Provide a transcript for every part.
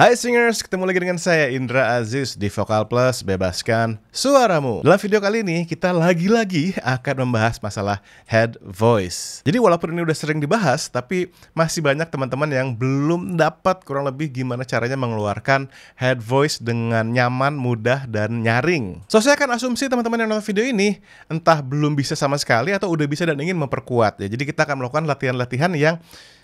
Hai Singers, ketemu lagi dengan saya Indra Aziz di Vokal Plus Bebaskan Suaramu Dalam video kali ini kita lagi-lagi akan membahas masalah head voice Jadi walaupun ini udah sering dibahas tapi masih banyak teman-teman yang belum dapat kurang lebih gimana caranya mengeluarkan head voice dengan nyaman, mudah, dan nyaring So saya akan asumsi teman-teman yang nonton video ini entah belum bisa sama sekali atau udah bisa dan ingin memperkuat ya Jadi kita akan melakukan latihan-latihan yang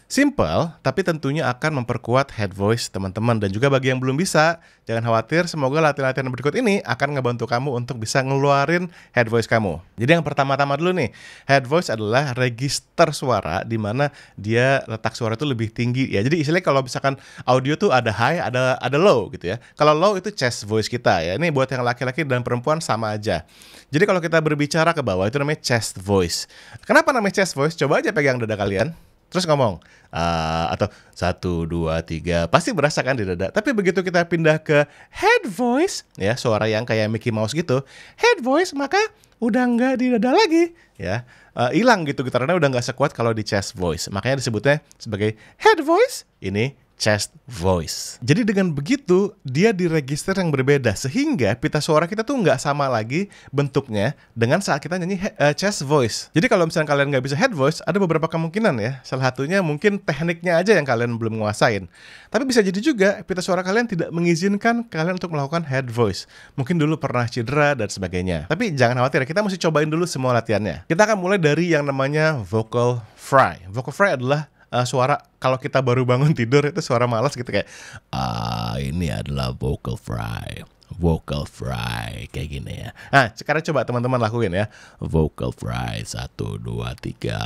Simple, tapi tentunya akan memperkuat head voice teman-teman. Dan juga bagi yang belum bisa, jangan khawatir, semoga latihan-latihan berikut ini akan ngebantu kamu untuk bisa ngeluarin head voice kamu. Jadi yang pertama-tama dulu nih, head voice adalah register suara di mana dia letak suara itu lebih tinggi. Ya, jadi istilahnya kalau misalkan audio tuh ada high, ada ada low gitu ya. Kalau low itu chest voice kita ya. Ini buat yang laki-laki dan perempuan sama aja. Jadi kalau kita berbicara ke bawah itu namanya chest voice. Kenapa namanya chest voice? Coba aja pegang dada kalian terus ngomong uh, atau satu dua tiga pasti kan di dada tapi begitu kita pindah ke head voice ya suara yang kayak Mickey Mouse gitu head voice maka udah nggak di dada lagi ya eh, hilang uh, gitu karena udah nggak sekuat kalau di chest voice makanya disebutnya sebagai head voice ini chest voice. Jadi dengan begitu, dia di register yang berbeda sehingga pita suara kita tuh nggak sama lagi bentuknya dengan saat kita nyanyi uh, chest voice. Jadi kalau misalnya kalian nggak bisa head voice, ada beberapa kemungkinan ya. Salah satunya mungkin tekniknya aja yang kalian belum nguasain. Tapi bisa jadi juga pita suara kalian tidak mengizinkan kalian untuk melakukan head voice. Mungkin dulu pernah cedera dan sebagainya. Tapi jangan khawatir, ya, kita mesti cobain dulu semua latihannya. Kita akan mulai dari yang namanya vocal fry. Vocal fry adalah uh, suara kalau kita baru bangun tidur itu suara malas gitu kayak ah ini adalah vocal fry vocal fry kayak gini ya. Nah, sekarang coba teman-teman lakuin ya. Vocal fry satu dua tiga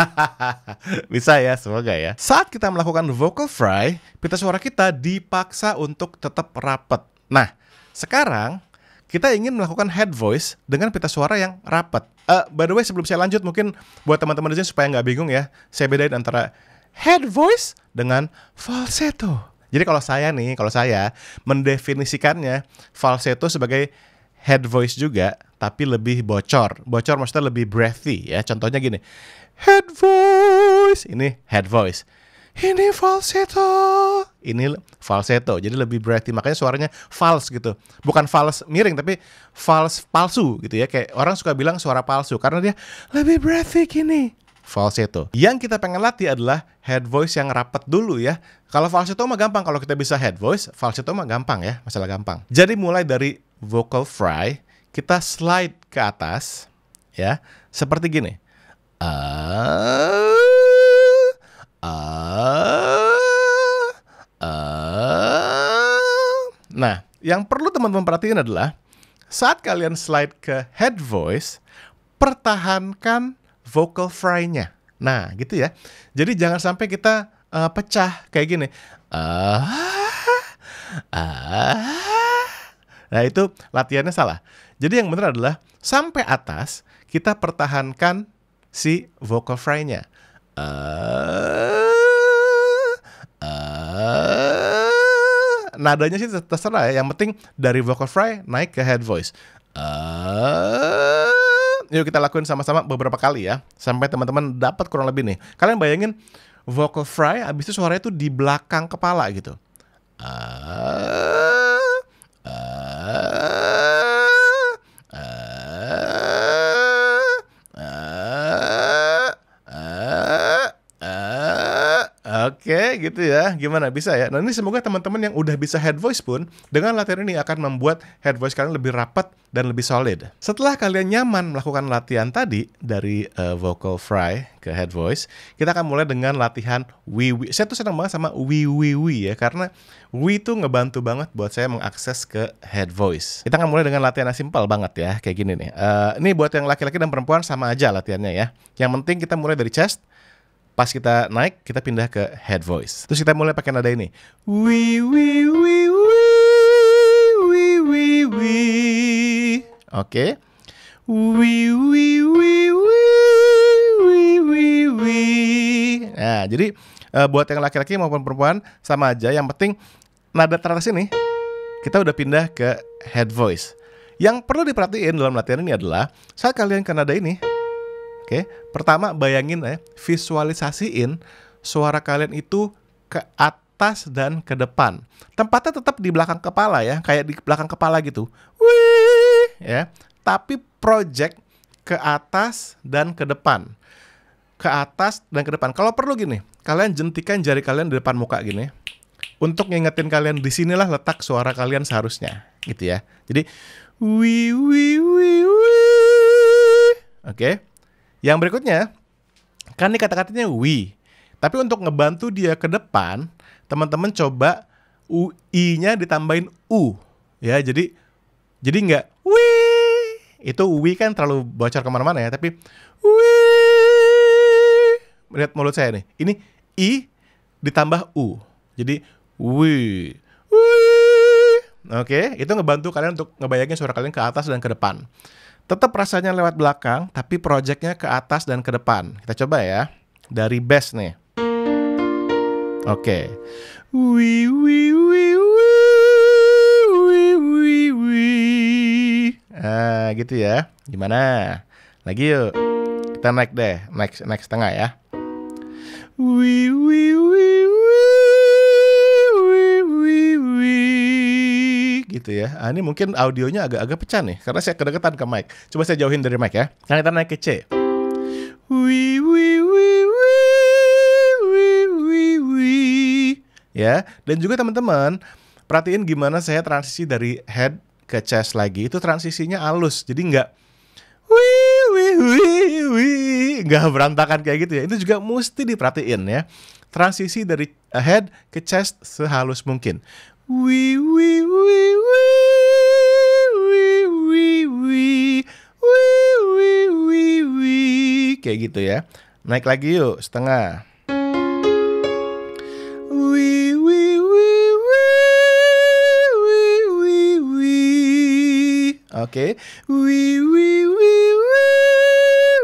Bisa ya, semoga ya. Saat kita melakukan vocal fry, pita suara kita dipaksa untuk tetap rapet. Nah, sekarang kita ingin melakukan head voice dengan pita suara yang rapat. Uh, by the way, sebelum saya lanjut, mungkin buat teman-teman di sini supaya nggak bingung ya, saya bedain antara head voice dengan falsetto. Jadi kalau saya nih, kalau saya mendefinisikannya falsetto sebagai head voice juga, tapi lebih bocor. Bocor maksudnya lebih breathy ya. Contohnya gini, head voice, ini head voice ini falsetto ini falsetto jadi lebih berarti makanya suaranya fals gitu bukan fals miring tapi fals palsu gitu ya kayak orang suka bilang suara palsu karena dia lebih berarti ini falsetto. Yang kita pengen latih adalah head voice yang rapat dulu ya. Kalau falsetto mah gampang, kalau kita bisa head voice, falsetto mah gampang ya, masalah gampang. Jadi mulai dari vocal fry, kita slide ke atas ya, seperti gini. Ah uh, uh. Nah, yang perlu teman-teman perhatiin adalah saat kalian slide ke head voice, pertahankan vocal fry-nya. Nah, gitu ya. Jadi jangan sampai kita uh, pecah kayak gini. Uh, uh, nah, itu latihannya salah. Jadi yang benar adalah sampai atas kita pertahankan si vocal fry-nya. Eh, eh, nadanya sih terserah ya. Yang penting dari vocal fry naik ke head voice. Uh, yuk kita lakuin sama-sama beberapa kali ya sampai teman-teman dapat kurang lebih nih. Kalian bayangin vocal fry abis itu suaranya tuh di belakang kepala gitu. Uh, uh, Oke, gitu ya. Gimana bisa ya? Nah, ini semoga teman-teman yang udah bisa head voice pun dengan latihan ini akan membuat head voice kalian lebih rapat dan lebih solid. Setelah kalian nyaman melakukan latihan tadi dari uh, vocal fry ke head voice, kita akan mulai dengan latihan wi wi. Saya tuh senang banget sama wi wi wi ya karena wi tuh ngebantu banget buat saya mengakses ke head voice. Kita akan mulai dengan latihan yang simpel banget ya, kayak gini nih. Uh, ini buat yang laki-laki dan perempuan sama aja latihannya ya. Yang penting kita mulai dari chest Pas kita naik, kita pindah ke head voice. Terus kita mulai pakai nada ini. Wi wi wi wi wi wi wi. Oke. Okay. Wi wi wi wi wi wi wi. Nah, jadi uh, buat yang laki-laki maupun perempuan sama aja. Yang penting nada teratas ini kita udah pindah ke head voice. Yang perlu diperhatiin dalam latihan ini adalah saat kalian ke nada ini, Oke, pertama bayangin ya, eh, visualisasiin suara kalian itu ke atas dan ke depan. Tempatnya tetap di belakang kepala ya, kayak di belakang kepala gitu. Wih, ya. Tapi project ke atas dan ke depan. Ke atas dan ke depan. Kalau perlu gini, kalian jentikan jari kalian di depan muka gini. Untuk ngingetin kalian disinilah letak suara kalian seharusnya, gitu ya. Jadi, wi wi wi wi. Oke. Okay? Yang berikutnya, kan ini kata-katanya we. Tapi untuk ngebantu dia ke depan, teman-teman coba UI-nya ditambahin U. Ya, jadi jadi nggak we itu we kan terlalu bocor kemana-mana ya, tapi we lihat mulut saya nih. Ini i ditambah u. Jadi we. we. Oke, okay? itu ngebantu kalian untuk ngebayangin suara kalian ke atas dan ke depan. Tetap rasanya lewat belakang, tapi projectnya ke atas dan ke depan. Kita coba ya. Dari bass nih. Oke. Okay. Wi wi wi wi wi Ah, gitu ya. Gimana? Lagi yuk. Kita naik deh, naik naik setengah ya. Wi wi wi gitu ya. Nah, ini mungkin audionya agak-agak pecah nih karena saya kedekatan ke mic. Coba saya jauhin dari mic ya. Nah, kita naik ke C. Wi wi wi wi wi wi wi. Ya, dan juga teman-teman, perhatiin gimana saya transisi dari head ke chest lagi. Itu transisinya halus. Jadi nggak wi wi wi wi nggak berantakan kayak gitu ya. Itu juga mesti diperhatiin ya transisi dari head ke chest sehalus mungkin wee wee wee wee kayak gitu ya. Naik lagi yuk setengah. Wee wee wee wee wee wee wee. Oke. Wee wee wee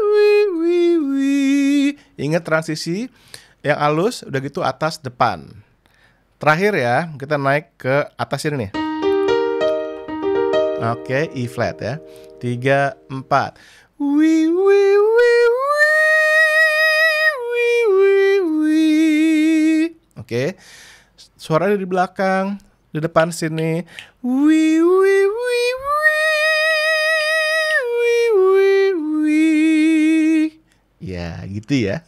wee wee wee Ingat transisi yang halus udah gitu atas depan. Terakhir ya, kita naik ke atas ini nih. Oke, okay, E flat ya. Tiga, empat. Wi wi wi wi wi wi wi. Oke. Okay. Suaranya di belakang, di depan sini. Wi wi gitu ya.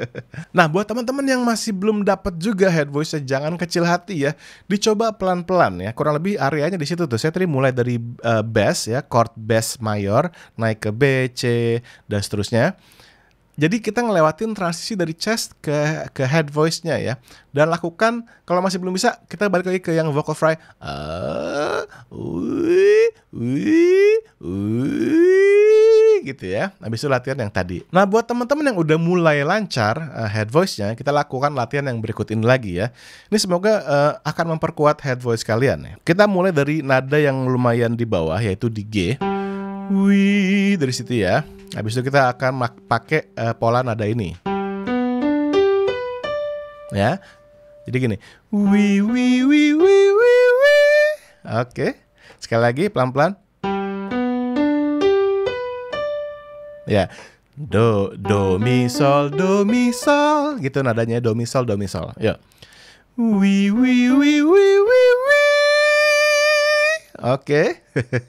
nah, buat teman-teman yang masih belum dapat juga head voice jangan kecil hati ya. Dicoba pelan-pelan ya. Kurang lebih areanya di situ tuh. Saya tadi mulai dari uh, bass ya, chord bass mayor, naik ke B, C dan seterusnya. Jadi kita ngelewatin transisi dari chest ke ke head voice-nya ya. Dan lakukan kalau masih belum bisa kita balik lagi ke yang vocal fry. gitu ya. Habis itu latihan yang tadi. Nah, buat teman-teman yang udah mulai lancar uh, head voice-nya, kita lakukan latihan yang berikut ini lagi ya. Ini semoga uh, akan memperkuat head voice kalian. ya. Kita mulai dari nada yang lumayan di bawah yaitu di G. Wih, dari situ ya. Habis itu kita akan pakai uh, pola nada ini. Ya. Jadi gini. Wi wi wi wi wi wi. Oke. Sekali lagi pelan-pelan. Ya. Do do mi sol do mi sol gitu nadanya do mi sol do mi sol. Ya. Wi wi wi wi wi wi. Oke.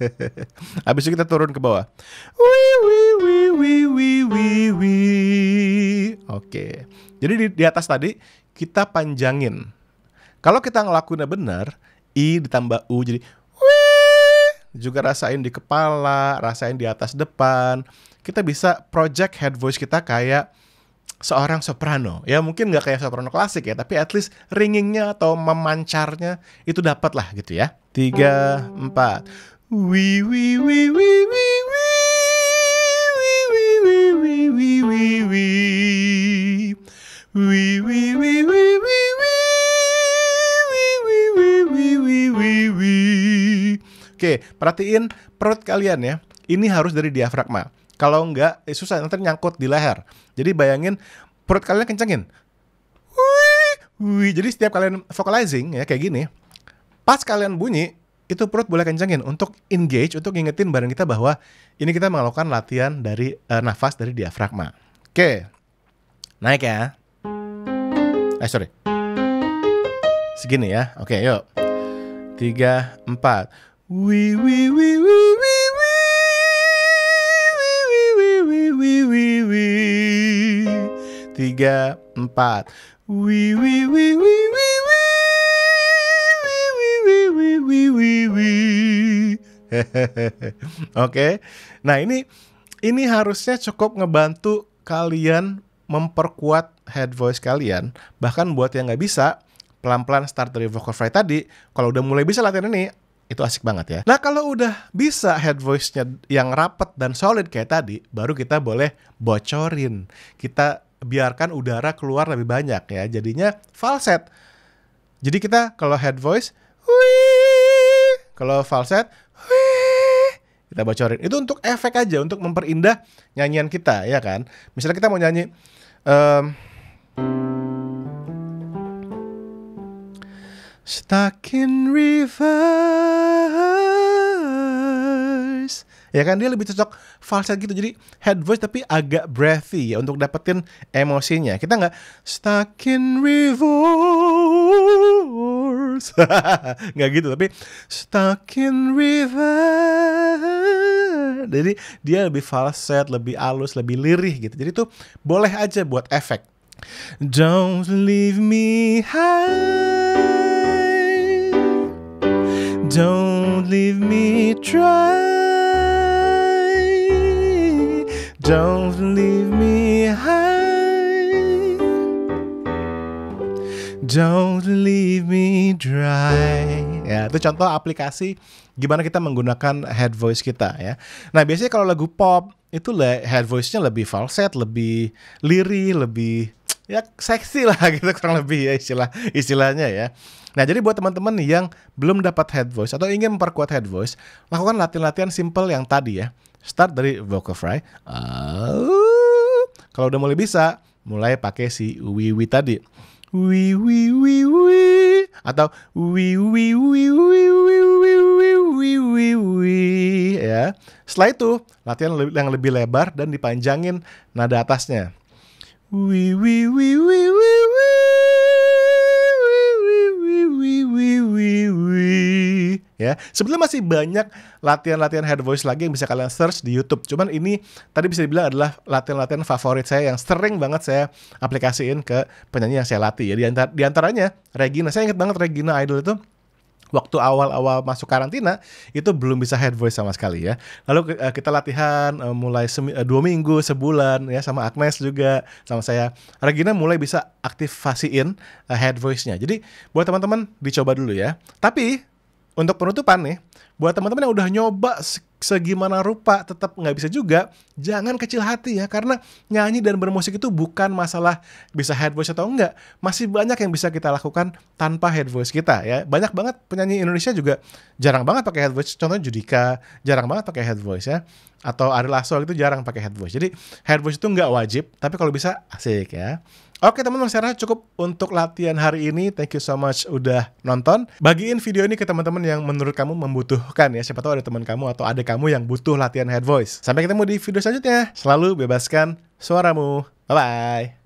Habis itu kita turun ke bawah. Wi wi wi wi wi wi. Oke. Jadi di, di atas tadi kita panjangin. Kalau kita ngelakuinnya benar, i ditambah u jadi wi. Juga rasain di kepala, rasain di atas depan. Kita bisa project head voice kita kayak seorang soprano. Ya mungkin nggak kayak soprano klasik ya, tapi at least ringingnya atau memancarnya itu dapat lah gitu ya. Tiga, oh. empat. Wi wi wi wi wi. oui, oui, oui, oui, oui, oui, oui, oui, oui, oui, oui. Oke, perhatiin perut kalian ya. Ini harus dari diafragma. Kalau enggak, eh, susah nanti nyangkut di leher. Jadi bayangin perut kalian kencengin. Wih, wih. Jadi setiap kalian vocalizing ya kayak gini, pas kalian bunyi itu perut boleh kencengin untuk engage, untuk ngingetin bareng kita bahwa ini kita melakukan latihan dari uh, nafas dari diafragma. Oke, naik ya eh sorry segini ya oke okay, yuk tiga empat wi wi wi wi wi wi wi wi wi wi tiga empat wi wi wi wi wi wi wi wi wi wi wi oke nah ini ini harusnya cukup ngebantu kalian memperkuat head voice kalian. Bahkan buat yang nggak bisa, pelan-pelan start dari vocal fry tadi, kalau udah mulai bisa latihan ini, itu asik banget ya. Nah kalau udah bisa head voice-nya yang rapet dan solid kayak tadi, baru kita boleh bocorin. Kita biarkan udara keluar lebih banyak ya, jadinya falset. Jadi kita kalau head voice, kalau falset, kita bocorin. Itu untuk efek aja, untuk memperindah nyanyian kita ya kan. Misalnya kita mau nyanyi, Um, Stuck in reverse. Ya kan dia lebih cocok falset gitu. Jadi head voice tapi agak breathy ya untuk dapetin emosinya. Kita nggak stuck in reverse. nggak gitu tapi stuck in reverse jadi dia lebih falset lebih halus, lebih lirih gitu jadi tuh boleh aja buat efek Don't leave me high Don't leave me dry Don't leave me high Don't leave me dry ya itu contoh aplikasi gimana kita menggunakan head voice kita ya nah biasanya kalau lagu pop itu head voice-nya lebih falset lebih lirih lebih ya seksi lah gitu kurang lebih ya istilah istilahnya ya Nah, jadi buat teman-teman yang belum dapat head voice atau ingin memperkuat head voice, lakukan latihan-latihan simple yang tadi ya. Start dari vocal fry. Uh, kalau udah mulai bisa, mulai pakai si wiwi tadi wi wi wi wi atau wi wi wi wi wi wi wi wi wi wi ya. Setelah itu latihan yang lebih lebar dan dipanjangin nada atasnya. Wi wi wi wi wi wi wi wi wi wi ya sebetulnya masih banyak latihan-latihan head voice lagi yang bisa kalian search di YouTube cuman ini tadi bisa dibilang adalah latihan-latihan favorit saya yang sering banget saya aplikasiin ke penyanyi yang saya latih ya di, antar, di antaranya Regina saya ingat banget Regina Idol itu waktu awal-awal masuk karantina itu belum bisa head voice sama sekali ya. Lalu uh, kita latihan uh, mulai semi, uh, dua minggu, sebulan ya sama Agnes juga sama saya. Regina mulai bisa aktifasiin uh, head voice-nya. Jadi buat teman-teman dicoba dulu ya. Tapi untuk penutupan nih, buat teman-teman yang udah nyoba segimana rupa tetap nggak bisa juga, jangan kecil hati ya karena nyanyi dan bermusik itu bukan masalah bisa head voice atau enggak. Masih banyak yang bisa kita lakukan tanpa head voice kita ya. Banyak banget penyanyi Indonesia juga jarang banget pakai head voice. Contohnya Judika jarang banget pakai head voice ya. Atau Ari Lasso itu jarang pakai head voice. Jadi head voice itu nggak wajib, tapi kalau bisa asik ya. Oke teman-teman, saya rasa cukup untuk latihan hari ini. Thank you so much udah nonton. Bagiin video ini ke teman-teman yang menurut kamu membutuhkan ya. Siapa tahu ada teman kamu atau ada kamu yang butuh latihan head voice. Sampai ketemu di video selanjutnya. Selalu bebaskan suaramu. Bye-bye.